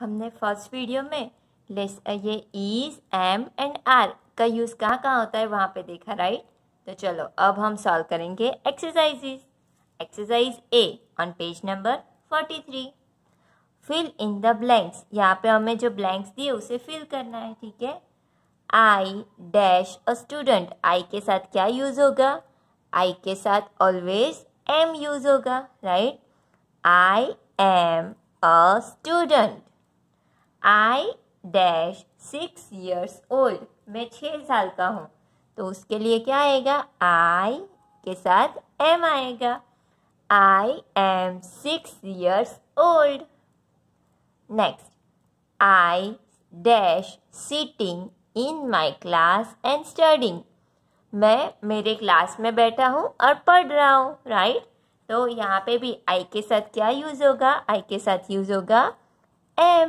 हमने first video में लेस ये इज एम एंड आर का यूज़ कहाँ कहाँ होता है वहाँ पे देखा राइट तो चलो अब हम सॉल्व करेंगे exercises exercise A on page number forty three fill in the blanks यहाँ पे हमें जो ब्लैंक्स दिए उसे फिल करना है ठीक है आई डैश अ स्टूडेंट आई के साथ क्या यूज़ होगा आई के साथ ऑलवेज एम यूज़ होगा right I am a student I dash six years old मैं छः साल का हूँ तो उसके लिए क्या आएगा आई के साथ एम आएगा I am six years old next I dash sitting in my class and studying मैं मेरे क्लास में बैठा हूँ और पढ़ रहा हूँ राइट तो यहाँ पे भी आई के साथ क्या यूज़ होगा आई के साथ यूज़ होगा am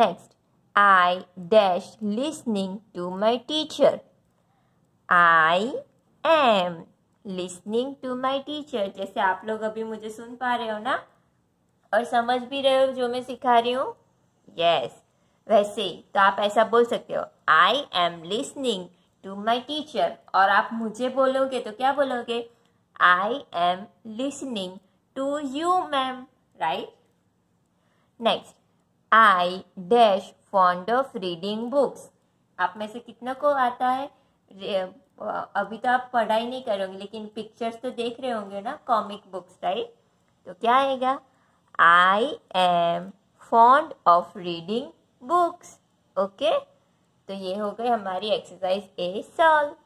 next. I dash listening to my teacher. I am listening to my teacher जैसे आप लोग अभी मुझे सुन पा रहे हो ना और समझ भी रहे हो जो मैं सिखा रही हूँ यस yes. वैसे तो आप ऐसा बोल सकते हो I am listening to my teacher और आप मुझे बोलोगे तो क्या बोलोगे I am listening to you ma'am right next I dash fond of reading books आप में से कितना को आता है अभी तो आप पढ़ाई नहीं करोगे लेकिन पिक्चर्स तो देख रहे होंगे ना कॉमिक बुक्स राइट तो क्या आएगा I am fond of reading books okay तो ये हो गई हमारी एक्सरसाइज ए सॉल्व